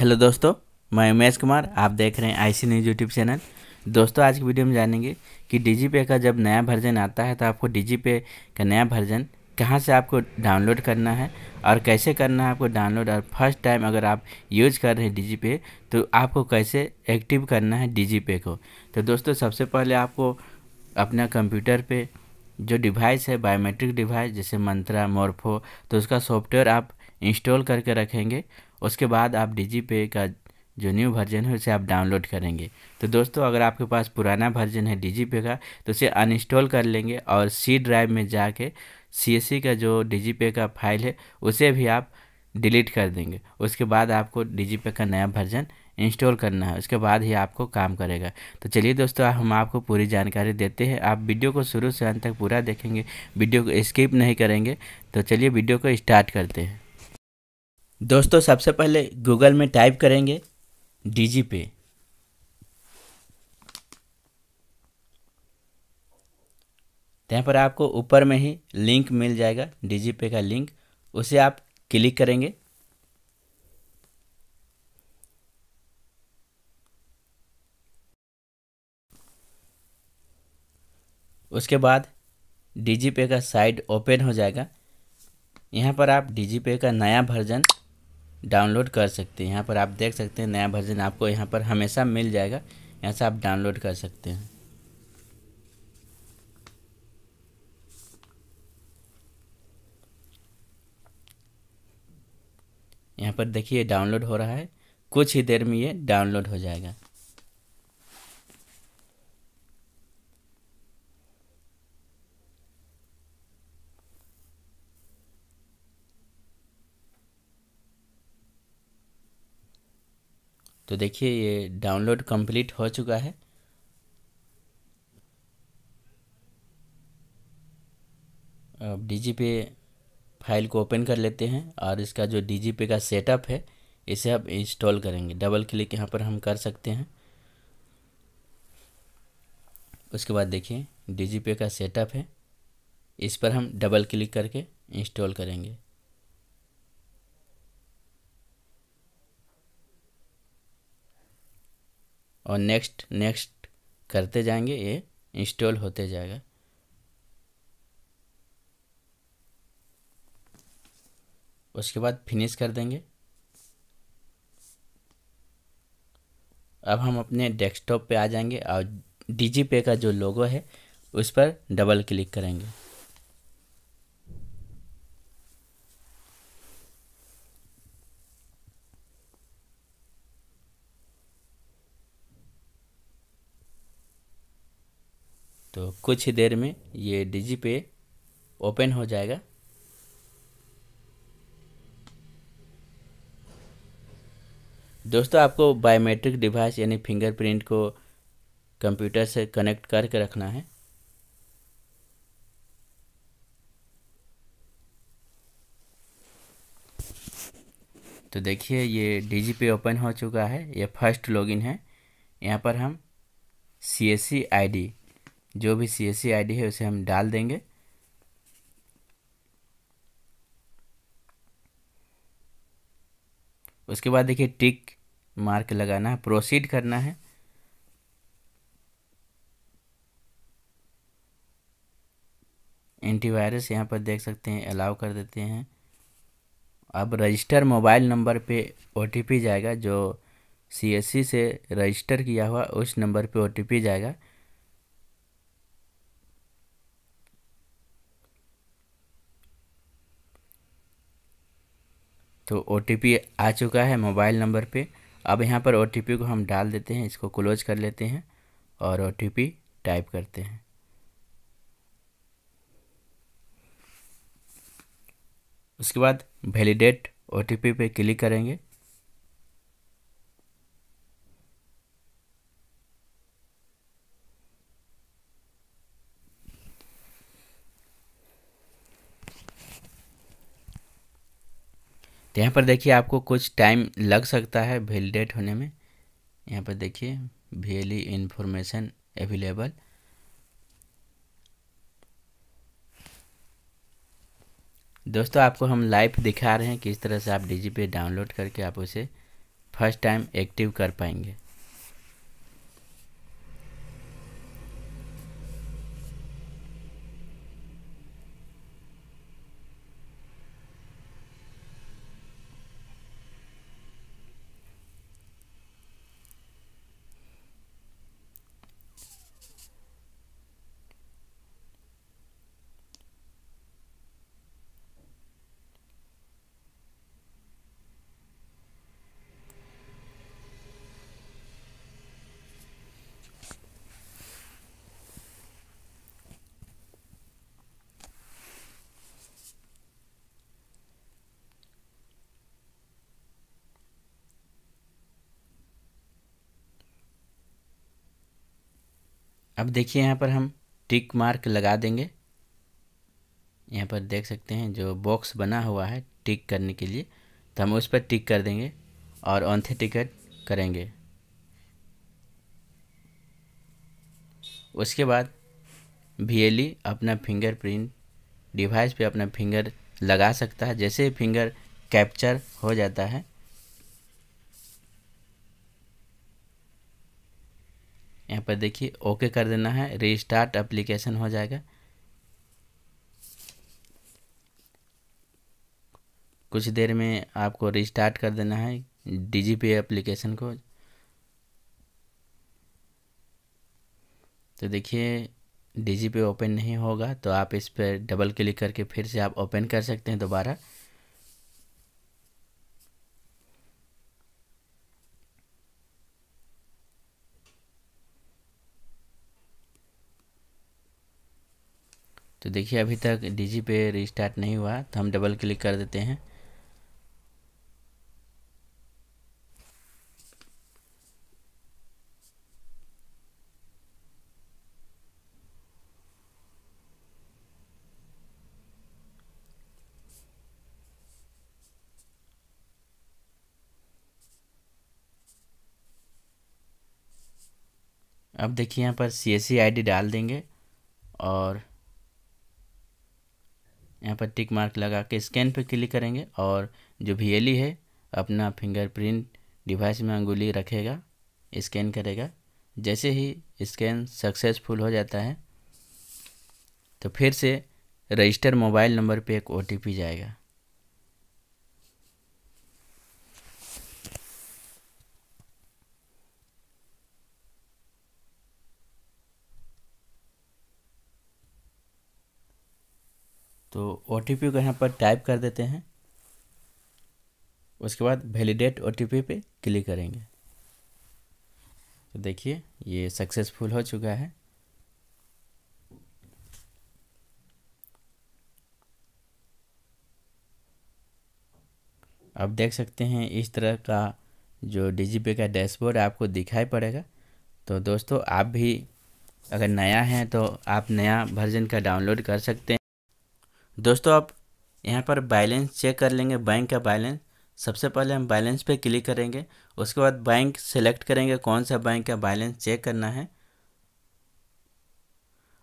hello दोस्तों मैं उमेश कुमार आप देख रहे हैं आईसी न्यूज़ यूट्यूब चैनल दोस्तों आज की वीडियो में जानेंगे कि डी पे का जब नया वर्जन आता है तो आपको डी पे का नया वर्जन कहाँ से आपको डाउनलोड करना है और कैसे करना है आपको डाउनलोड और फर्स्ट टाइम अगर आप यूज कर रहे हैं डी पे तो आपको कैसे एक्टिव करना है डी पे को तो दोस्तों सबसे पहले आपको अपना कंप्यूटर पर जो डिवाइस है बायोमेट्रिक डिवाइस जैसे मंत्रा मोरफो तो उसका सॉफ्टवेयर आप इंस्टॉल करके रखेंगे उसके बाद आप डिजी पे का जो न्यू वर्जन है उसे आप डाउनलोड करेंगे तो दोस्तों अगर आपके पास पुराना वर्जन है डी पे का तो उसे अनइंस्टॉल कर लेंगे और सी ड्राइव में जाके सी का जो डी पे का फाइल है उसे भी आप डिलीट कर देंगे उसके बाद आपको डी पे का नया वर्जन इंस्टॉल करना है उसके बाद ही आपको काम करेगा तो चलिए दोस्तों हम आपको पूरी जानकारी देते हैं आप वीडियो को शुरू से अंत तक पूरा देखेंगे वीडियो को स्किप नहीं करेंगे तो चलिए वीडियो को स्टार्ट करते हैं दोस्तों सबसे पहले गूगल में टाइप करेंगे डी पे तो यहाँ पर आपको ऊपर में ही लिंक मिल जाएगा डी पे का लिंक उसे आप क्लिक करेंगे उसके बाद डी पे का साइट ओपन हो जाएगा यहाँ पर आप डी पे का नया वर्जन डाउनलोड कर सकते हैं यहाँ पर आप देख सकते हैं नया वर्जन आपको यहाँ पर हमेशा मिल जाएगा यहाँ से आप डाउनलोड कर सकते हैं यहाँ पर देखिए डाउनलोड हो रहा है कुछ ही देर में ये डाउनलोड हो जाएगा तो देखिए ये डाउनलोड कंप्लीट हो चुका है अब डी पे फाइल को ओपन कर लेते हैं और इसका जो डी पे का सेटअप है इसे आप इंस्टॉल करेंगे डबल क्लिक यहाँ पर हम कर सकते हैं उसके बाद देखिए डी पे का सेटअप है इस पर हम डबल क्लिक करके इंस्टॉल करेंगे और नेक्स्ट नेक्स्ट करते जाएंगे ये इंस्टॉल होते जाएगा उसके बाद फिनिश कर देंगे अब हम अपने डेस्कटॉप पे आ जाएंगे और डी पे का जो लोगो है उस पर डबल क्लिक करेंगे तो कुछ ही देर में ये डिजी पे ओपन हो जाएगा दोस्तों आपको बायोमेट्रिक डिवाइस यानी फिंगरप्रिंट को कंप्यूटर से कनेक्ट करके रखना है तो देखिए ये डी पे ओपन हो चुका है ये फर्स्ट लॉगिन है यहाँ पर हम C S C I D जो भी सी एस आईडी है उसे हम डाल देंगे उसके बाद देखिए टिक मार्क लगाना है प्रोसीड करना है एंटीवायरस यहाँ पर देख सकते हैं अलाउ कर देते हैं अब रजिस्टर मोबाइल नंबर पे ओ जाएगा जो सी से रजिस्टर किया हुआ उस नंबर पे ओ जाएगा तो ओ आ चुका है मोबाइल नंबर पे अब यहाँ पर ओ को हम डाल देते हैं इसको क्लोज कर लेते हैं और ओ टाइप करते हैं उसके बाद वैलिडेट ओ पे क्लिक करेंगे तो यहाँ पर देखिए आपको कुछ टाइम लग सकता है वेलीडेट होने में यहाँ पर देखिए वेली इन्फॉर्मेशन अवेलेबल दोस्तों आपको हम लाइव दिखा रहे हैं किस तरह से आप डी डाउनलोड करके आप उसे फर्स्ट टाइम एक्टिव कर पाएंगे अब देखिए यहाँ पर हम टिक मार्क लगा देंगे यहाँ पर देख सकते हैं जो बॉक्स बना हुआ है टिक करने के लिए तो हम उस पर टिक कर देंगे और ऑन्थेटिकट करेंगे उसके बाद भी अपना फिंगरप्रिंट डिवाइस पे अपना फिंगर लगा सकता है जैसे फिंगर कैप्चर हो जाता है यहाँ पर देखिए ओके कर देना है रिस्टार्ट एप्लीकेशन हो जाएगा कुछ देर में आपको रिस्टार्ट कर देना है डी पे एप्लीकेशन को तो देखिए डी पे ओपन नहीं होगा तो आप इस पर डबल क्लिक करके फिर से आप ओपन कर सकते हैं दोबारा तो देखिए अभी तक डीजी पे रिस्टार्ट नहीं हुआ तो हम डबल क्लिक कर देते हैं अब देखिए यहाँ पर सी एस e डाल देंगे और यहाँ पर टिक मार्क लगा के स्कैन पर क्लिक करेंगे और जो वी e है अपना फिंगरप्रिंट डिवाइस में अंगुली रखेगा स्कैन करेगा जैसे ही स्कैन सक्सेसफुल हो जाता है तो फिर से रजिस्टर मोबाइल नंबर पे एक ओ जाएगा तो ओ टी पी को यहाँ पर टाइप कर देते हैं उसके बाद वैलिडेट ओ टी पी पे क्लिक करेंगे तो देखिए ये सक्सेसफुल हो चुका है आप देख सकते हैं इस तरह का जो डीजीपे का डैशबोर्ड आपको दिखाई पड़ेगा तो दोस्तों आप भी अगर नया हैं तो आप नया वर्जन का डाउनलोड कर सकते हैं दोस्तों आप यहाँ पर बैलेंस चेक कर लेंगे बैंक का बैलेंस सबसे पहले हम बैलेंस पे क्लिक करेंगे उसके बाद बैंक सेलेक्ट करेंगे कौन सा बैंक का बैलेंस चेक करना है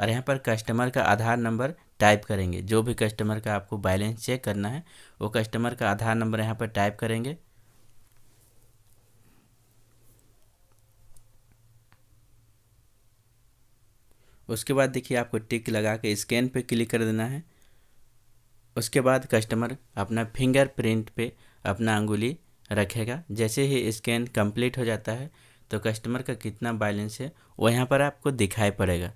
और यहाँ पर कस्टमर का आधार नंबर टाइप करेंगे जो भी कस्टमर का आपको बैलेंस चेक करना है वो कस्टमर का आधार नंबर यहाँ पर टाइप करेंगे उसके बाद देखिए आपको टिक लगा के स्कैन पे क्लिक कर देना है उसके बाद कस्टमर अपना फिंगर प्रिंट पे अपना अंगुली रखेगा जैसे ही स्कैन कंप्लीट हो जाता है तो कस्टमर का कितना बैलेंस है वो यहाँ पर आपको दिखाई पड़ेगा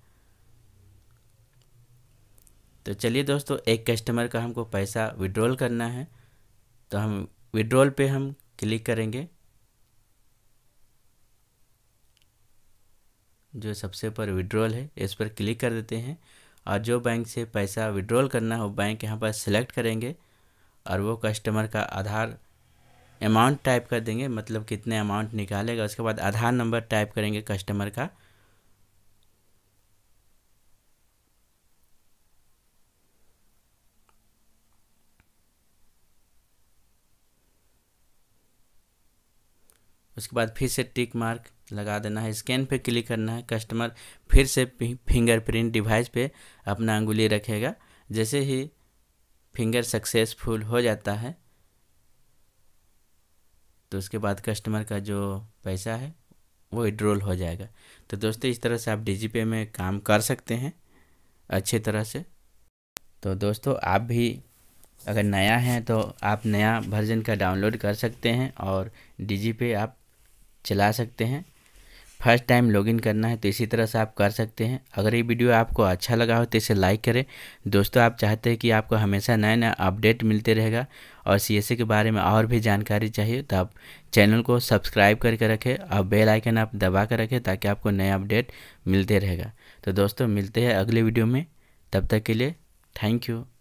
तो चलिए दोस्तों एक कस्टमर का हमको पैसा विड्रॉल करना है तो हम विड्रॉल पे हम क्लिक करेंगे जो सबसे पर विड्रॉल है इस पर क्लिक कर देते हैं और जो बैंक से पैसा विड्रॉल करना हो बैंक यहाँ पर सिलेक्ट करेंगे और वो कस्टमर का आधार अमाउंट टाइप कर देंगे मतलब कितने अमाउंट निकालेगा उसके बाद आधार नंबर टाइप करेंगे कस्टमर का उसके बाद फिर से टिक मार्क लगा देना है स्कैन पे क्लिक करना है कस्टमर फिर से फिंगरप्रिंट डिवाइस पे अपना अंगुली रखेगा जैसे ही फिंगर सक्सेसफुल हो जाता है तो उसके बाद कस्टमर का जो पैसा है वो विड्रोल हो जाएगा तो दोस्तों इस तरह से आप डी पे में काम कर सकते हैं अच्छे तरह से तो दोस्तों आप भी अगर नया हैं तो आप नया वर्जन का डाउनलोड कर सकते हैं और डी पे आप चला सकते हैं फर्स्ट टाइम लॉगिन करना है तो इसी तरह से आप कर सकते हैं अगर ये वीडियो आपको अच्छा लगा हो तो इसे लाइक करें दोस्तों आप चाहते हैं कि आपको हमेशा नया नया अपडेट मिलते रहेगा और सी के बारे में और भी जानकारी चाहिए तो आप चैनल को सब्सक्राइब करके रखें और बेल आइकन आप दबा कर रखें ताकि आपको नया अपडेट मिलते रहेगा तो दोस्तों मिलते हैं अगले वीडियो में तब तक के लिए थैंक यू